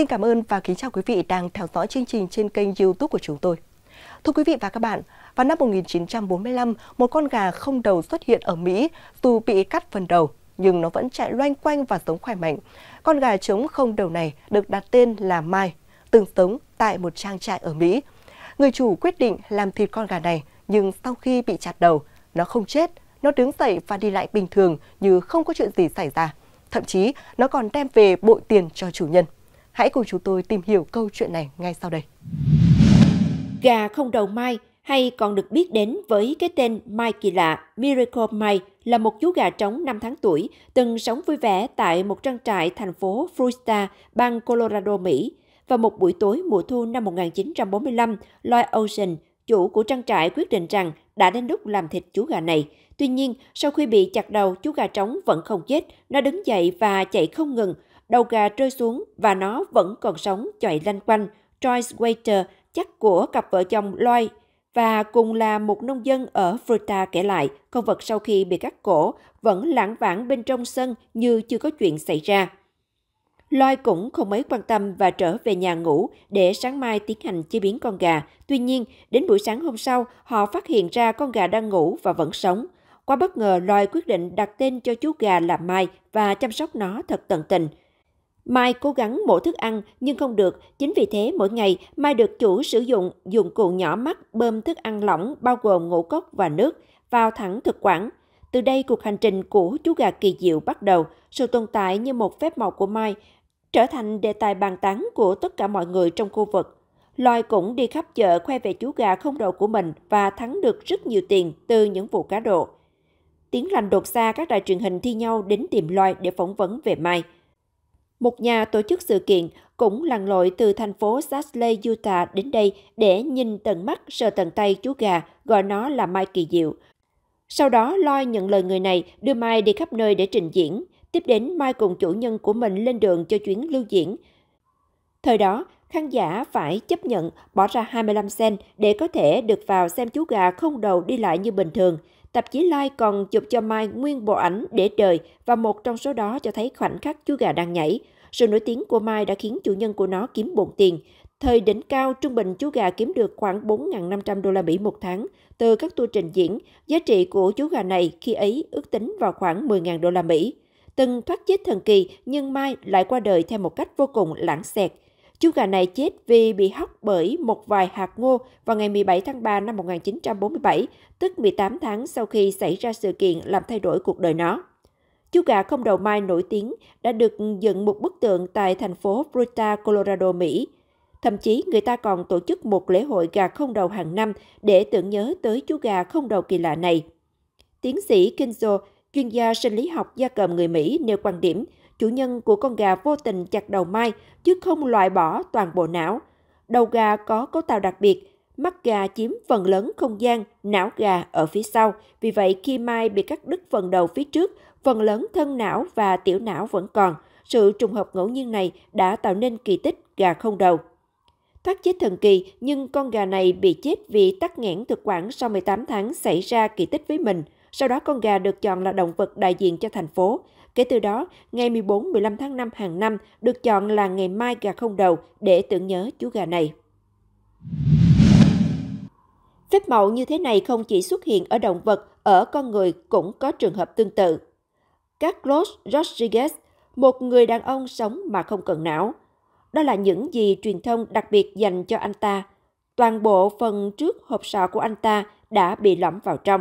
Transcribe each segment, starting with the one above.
Xin cảm ơn và kính chào quý vị đang theo dõi chương trình trên kênh YouTube của chúng tôi. Thưa quý vị và các bạn, vào năm 1945, một con gà không đầu xuất hiện ở Mỹ dù bị cắt phần đầu nhưng nó vẫn chạy loanh quanh và sống khỏe mạnh. Con gà trống không đầu này được đặt tên là Mai, từng sống tại một trang trại ở Mỹ. Người chủ quyết định làm thịt con gà này, nhưng sau khi bị chặt đầu, nó không chết, nó đứng dậy và đi lại bình thường như không có chuyện gì xảy ra. Thậm chí, nó còn đem về bội tiền cho chủ nhân. Hãy cùng chúng tôi tìm hiểu câu chuyện này ngay sau đây. Gà không đầu Mai hay còn được biết đến với cái tên Mai kỳ lạ, Miracle Mai là một chú gà trống 5 tháng tuổi, từng sống vui vẻ tại một trang trại thành phố Fruita, bang Colorado, Mỹ. Và một buổi tối mùa thu năm 1945, Lloyd Ocean, chủ của trang trại quyết định rằng đã đến lúc làm thịt chú gà này. Tuy nhiên, sau khi bị chặt đầu, chú gà trống vẫn không chết, nó đứng dậy và chạy không ngừng, đầu gà rơi xuống và nó vẫn còn sống chạy lanh quanh. Joyce Waiter, chắc của cặp vợ chồng Lloyd và cùng là một nông dân ở Fruta kể lại, con vật sau khi bị cắt cổ vẫn lãng vãng bên trong sân như chưa có chuyện xảy ra. Lloyd cũng không mấy quan tâm và trở về nhà ngủ để sáng mai tiến hành chế biến con gà. Tuy nhiên, đến buổi sáng hôm sau, họ phát hiện ra con gà đang ngủ và vẫn sống. Quá bất ngờ, Lloyd quyết định đặt tên cho chú gà là Mai và chăm sóc nó thật tận tình – Mai cố gắng mổ thức ăn nhưng không được, chính vì thế mỗi ngày Mai được chủ sử dụng dụng cụ nhỏ mắt bơm thức ăn lỏng bao gồm ngũ cốc và nước vào thẳng thực quản. Từ đây cuộc hành trình của chú gà kỳ diệu bắt đầu, sự tồn tại như một phép màu của Mai trở thành đề tài bàn tán của tất cả mọi người trong khu vực. Loài cũng đi khắp chợ khoe về chú gà không đầu của mình và thắng được rất nhiều tiền từ những vụ cá độ. Tiếng lành đột xa các đài truyền hình thi nhau đến tìm Loài để phỏng vấn về Mai. Một nhà tổ chức sự kiện cũng lặn lội từ thành phố Sasley, Utah đến đây để nhìn tận mắt sờ tận tay chú gà, gọi nó là Mai Kỳ Diệu. Sau đó Loi nhận lời người này đưa Mai đi khắp nơi để trình diễn. Tiếp đến Mai cùng chủ nhân của mình lên đường cho chuyến lưu diễn. Thời đó, khán giả phải chấp nhận bỏ ra 25 cent để có thể được vào xem chú gà không đầu đi lại như bình thường. Tạp chí Lai còn chụp cho Mai nguyên bộ ảnh để đời và một trong số đó cho thấy khoảnh khắc chú gà đang nhảy. Sự nổi tiếng của Mai đã khiến chủ nhân của nó kiếm bộn tiền. Thời đỉnh cao, trung bình chú gà kiếm được khoảng 4.500 đô la Mỹ một tháng từ các tour trình diễn. Giá trị của chú gà này khi ấy ước tính vào khoảng 10.000 đô la Mỹ. Từng thoát chết thần kỳ, nhưng Mai lại qua đời theo một cách vô cùng lãng xẹt. Chú gà này chết vì bị hóc bởi một vài hạt ngô vào ngày 17 tháng 3 năm 1947, tức 18 tháng sau khi xảy ra sự kiện làm thay đổi cuộc đời nó. Chú gà không đầu mai nổi tiếng đã được dựng một bức tượng tại thành phố Fruta, Colorado, Mỹ. Thậm chí người ta còn tổ chức một lễ hội gà không đầu hàng năm để tưởng nhớ tới chú gà không đầu kỳ lạ này. Tiến sĩ Kinzo, chuyên gia sinh lý học gia cầm người Mỹ nêu quan điểm chủ nhân của con gà vô tình chặt đầu mai chứ không loại bỏ toàn bộ não. Đầu gà có cấu tạo đặc biệt mắt gà chiếm phần lớn không gian não gà ở phía sau. Vì vậy, khi mai bị cắt đứt phần đầu phía trước, phần lớn thân não và tiểu não vẫn còn. Sự trùng hợp ngẫu nhiên này đã tạo nên kỳ tích gà không đầu. Thoát chết thần kỳ, nhưng con gà này bị chết vì tắc nghẽn thực quản sau 18 tháng xảy ra kỳ tích với mình. Sau đó con gà được chọn là động vật đại diện cho thành phố. Kể từ đó, ngày 14-15 tháng 5 hàng năm được chọn là ngày mai gà không đầu để tưởng nhớ chú gà này. Phép màu như thế này không chỉ xuất hiện ở động vật, ở con người cũng có trường hợp tương tự. Carlos Rodriguez, một người đàn ông sống mà không cần não. Đó là những gì truyền thông đặc biệt dành cho anh ta. Toàn bộ phần trước hộp sọ của anh ta đã bị lõm vào trong.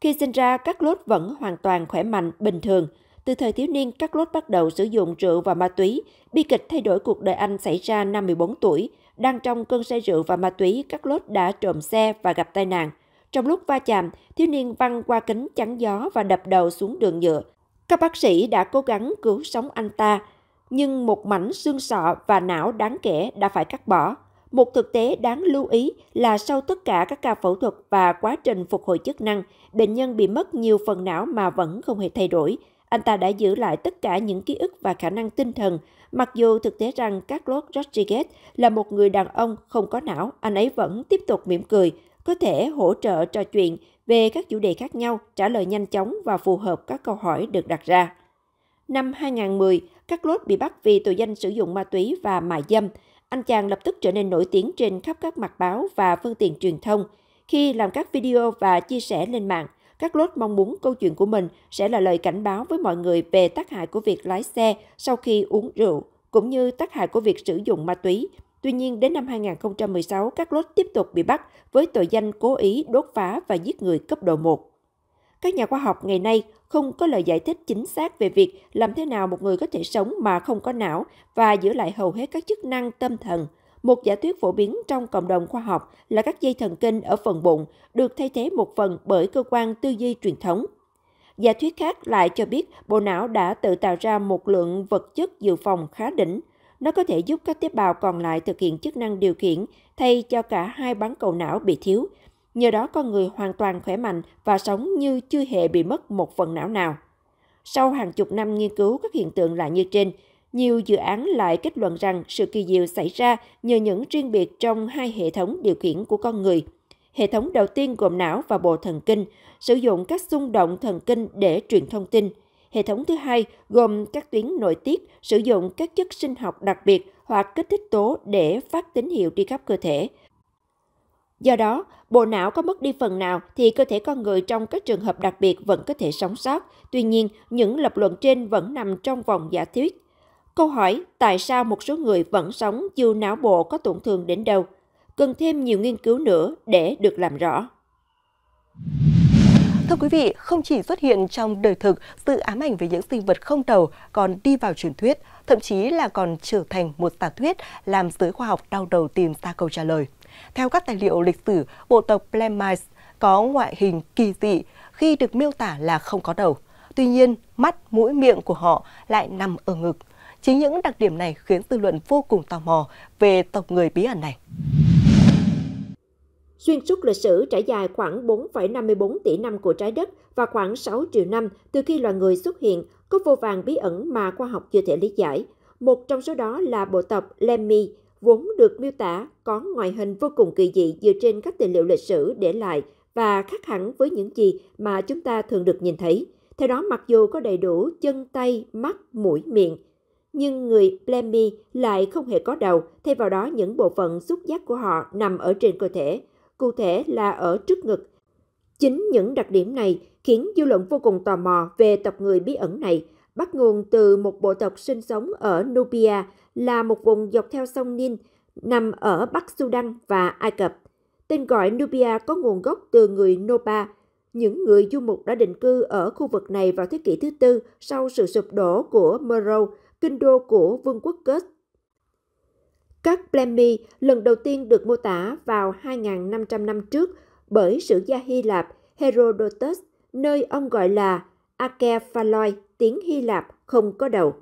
Khi sinh ra, Carlos vẫn hoàn toàn khỏe mạnh, bình thường. Từ thời thiếu niên, Carlos bắt đầu sử dụng rượu và ma túy. Bi kịch thay đổi cuộc đời anh xảy ra năm 14 tuổi – đang trong cơn say rượu và ma túy, các lốt đã trộm xe và gặp tai nạn. Trong lúc va chạm, thiếu niên văng qua kính chắn gió và đập đầu xuống đường nhựa. Các bác sĩ đã cố gắng cứu sống anh ta, nhưng một mảnh xương sọ và não đáng kể đã phải cắt bỏ. Một thực tế đáng lưu ý là sau tất cả các ca phẫu thuật và quá trình phục hồi chức năng, bệnh nhân bị mất nhiều phần não mà vẫn không hề thay đổi. Anh ta đã giữ lại tất cả những ký ức và khả năng tinh thần, mặc dù thực tế rằng Carlos Rodriguez là một người đàn ông không có não, anh ấy vẫn tiếp tục mỉm cười, có thể hỗ trợ trò chuyện về các chủ đề khác nhau, trả lời nhanh chóng và phù hợp các câu hỏi được đặt ra. Năm 2010, Carlos bị bắt vì tội danh sử dụng ma túy và mại dâm. Anh chàng lập tức trở nên nổi tiếng trên khắp các mặt báo và phương tiện truyền thông khi làm các video và chia sẻ lên mạng các lốt mong muốn câu chuyện của mình sẽ là lời cảnh báo với mọi người về tác hại của việc lái xe sau khi uống rượu, cũng như tác hại của việc sử dụng ma túy. Tuy nhiên, đến năm 2016, các lốt tiếp tục bị bắt với tội danh cố ý đốt phá và giết người cấp độ 1. Các nhà khoa học ngày nay không có lời giải thích chính xác về việc làm thế nào một người có thể sống mà không có não và giữ lại hầu hết các chức năng tâm thần – một giả thuyết phổ biến trong cộng đồng khoa học là các dây thần kinh ở phần bụng được thay thế một phần bởi cơ quan tư duy truyền thống. Giả thuyết khác lại cho biết bộ não đã tự tạo ra một lượng vật chất dự phòng khá đỉnh. Nó có thể giúp các tế bào còn lại thực hiện chức năng điều khiển thay cho cả hai bán cầu não bị thiếu. Nhờ đó con người hoàn toàn khỏe mạnh và sống như chưa hề bị mất một phần não nào. Sau hàng chục năm nghiên cứu các hiện tượng lạ như trên, nhiều dự án lại kết luận rằng sự kỳ diệu xảy ra nhờ những riêng biệt trong hai hệ thống điều khiển của con người. Hệ thống đầu tiên gồm não và bộ thần kinh, sử dụng các xung động thần kinh để truyền thông tin. Hệ thống thứ hai gồm các tuyến nội tiết, sử dụng các chất sinh học đặc biệt hoặc kích thích tố để phát tín hiệu đi khắp cơ thể. Do đó, bộ não có mất đi phần nào thì cơ thể con người trong các trường hợp đặc biệt vẫn có thể sống sót. Tuy nhiên, những lập luận trên vẫn nằm trong vòng giả thuyết Câu hỏi tại sao một số người vẫn sống dù não bộ có tổn thương đến đâu cần thêm nhiều nghiên cứu nữa để được làm rõ. Thưa quý vị, không chỉ xuất hiện trong đời thực, sự ám ảnh về những sinh vật không đầu còn đi vào truyền thuyết, thậm chí là còn trở thành một giả thuyết làm giới khoa học đau đầu tìm ra câu trả lời. Theo các tài liệu lịch sử, bộ tộc Plemmites có ngoại hình kỳ dị khi được miêu tả là không có đầu. Tuy nhiên, mắt, mũi, miệng của họ lại nằm ở ngực. Chính những đặc điểm này khiến dư luận vô cùng tò mò về tộc người bí ẩn này. Xuyên suốt lịch sử trải dài khoảng 4,54 tỷ năm của trái đất và khoảng 6 triệu năm từ khi loài người xuất hiện, có vô vàng bí ẩn mà khoa học chưa thể lý giải. Một trong số đó là bộ tộc Lemmy, vốn được miêu tả có ngoại hình vô cùng kỳ dị dựa trên các tài liệu lịch sử để lại và khác hẳn với những gì mà chúng ta thường được nhìn thấy. Theo đó, mặc dù có đầy đủ chân, tay, mắt, mũi, miệng, nhưng người plemi lại không hề có đầu, thay vào đó những bộ phận xúc giác của họ nằm ở trên cơ thể, cụ thể là ở trước ngực. Chính những đặc điểm này khiến dư luận vô cùng tò mò về tộc người bí ẩn này, bắt nguồn từ một bộ tộc sinh sống ở Nubia là một vùng dọc theo sông Nin, nằm ở Bắc Sudan và Ai Cập. Tên gọi Nubia có nguồn gốc từ người Noba, những người du mục đã định cư ở khu vực này vào thế kỷ thứ tư sau sự sụp đổ của Mero kinh đô của vương quốc Kết. Các Blemmy lần đầu tiên được mô tả vào 2.500 năm trước bởi sử gia Hy Lạp Herodotus, nơi ông gọi là Akephaloi, tiếng Hy Lạp không có đầu.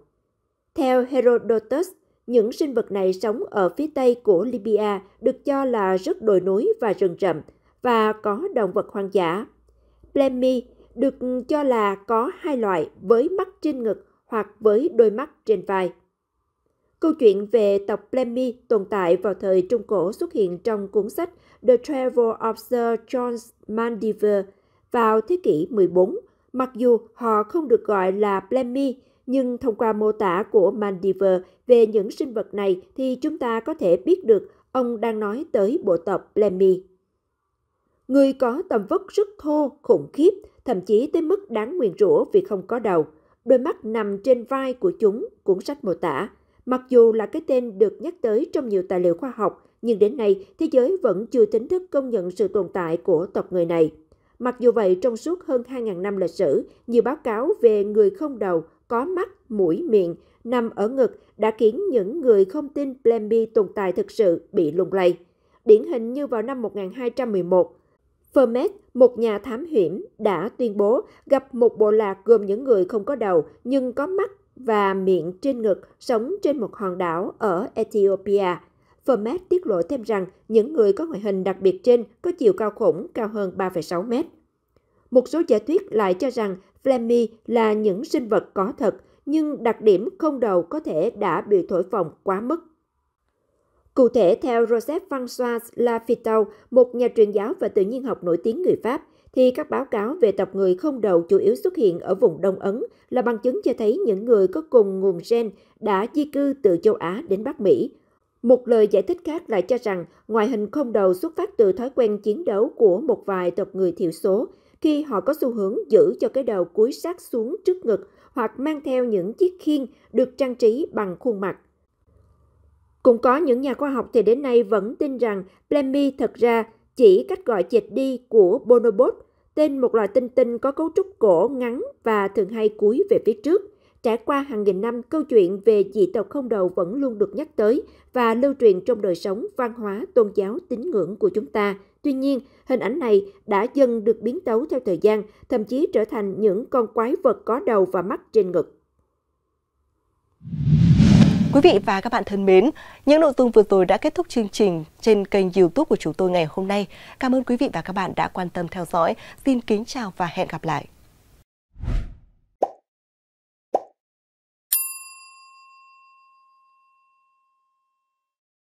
Theo Herodotus, những sinh vật này sống ở phía tây của Libya được cho là rất đồi núi và rừng rậm và có động vật hoang dã. Blemmy được cho là có hai loại với mắt trên ngực hoặc với đôi mắt trên vai. Câu chuyện về tộc Plemy tồn tại vào thời Trung Cổ xuất hiện trong cuốn sách The Travel of Sir John Mandeville vào thế kỷ 14. Mặc dù họ không được gọi là Plemy, nhưng thông qua mô tả của Mandeville về những sinh vật này thì chúng ta có thể biết được ông đang nói tới bộ tộc Plemy. Người có tầm vóc rất thô, khủng khiếp, thậm chí tới mức đáng nguyền rủa vì không có đầu – đôi mắt nằm trên vai của chúng, cuốn sách mô tả. Mặc dù là cái tên được nhắc tới trong nhiều tài liệu khoa học, nhưng đến nay thế giới vẫn chưa chính thức công nhận sự tồn tại của tộc người này. Mặc dù vậy, trong suốt hơn 2.000 năm lịch sử, nhiều báo cáo về người không đầu, có mắt, mũi, miệng, nằm ở ngực đã khiến những người không tin Blamby tồn tại thực sự bị lung lay. Điển hình như vào năm 1211, Vermeer, một nhà thám hiểm, đã tuyên bố gặp một bộ lạc gồm những người không có đầu nhưng có mắt và miệng trên ngực sống trên một hòn đảo ở Ethiopia. Vermeer tiết lộ thêm rằng những người có ngoại hình đặc biệt trên có chiều cao khủng cao hơn 3,6 mét. Một số giả thuyết lại cho rằng Flemmy là những sinh vật có thật, nhưng đặc điểm không đầu có thể đã bị thổi phồng quá mức. Cụ thể, theo Joseph François Lafitau, một nhà truyền giáo và tự nhiên học nổi tiếng người Pháp, thì các báo cáo về tộc người không đầu chủ yếu xuất hiện ở vùng Đông Ấn là bằng chứng cho thấy những người có cùng nguồn gen đã di cư từ châu Á đến Bắc Mỹ. Một lời giải thích khác lại cho rằng ngoại hình không đầu xuất phát từ thói quen chiến đấu của một vài tộc người thiểu số khi họ có xu hướng giữ cho cái đầu cúi sát xuống trước ngực hoặc mang theo những chiếc khiên được trang trí bằng khuôn mặt. Cũng có những nhà khoa học thì đến nay vẫn tin rằng Plemmy thật ra chỉ cách gọi chệch đi của Bonobot, tên một loài tinh tinh có cấu trúc cổ ngắn và thường hay cúi về phía trước. Trải qua hàng nghìn năm, câu chuyện về dị tộc không đầu vẫn luôn được nhắc tới và lưu truyền trong đời sống, văn hóa, tôn giáo, tín ngưỡng của chúng ta. Tuy nhiên, hình ảnh này đã dần được biến tấu theo thời gian, thậm chí trở thành những con quái vật có đầu và mắt trên ngực. Quý vị và các bạn thân mến, những nội dung vừa rồi đã kết thúc chương trình trên kênh youtube của chúng tôi ngày hôm nay. Cảm ơn quý vị và các bạn đã quan tâm theo dõi. Xin kính chào và hẹn gặp lại.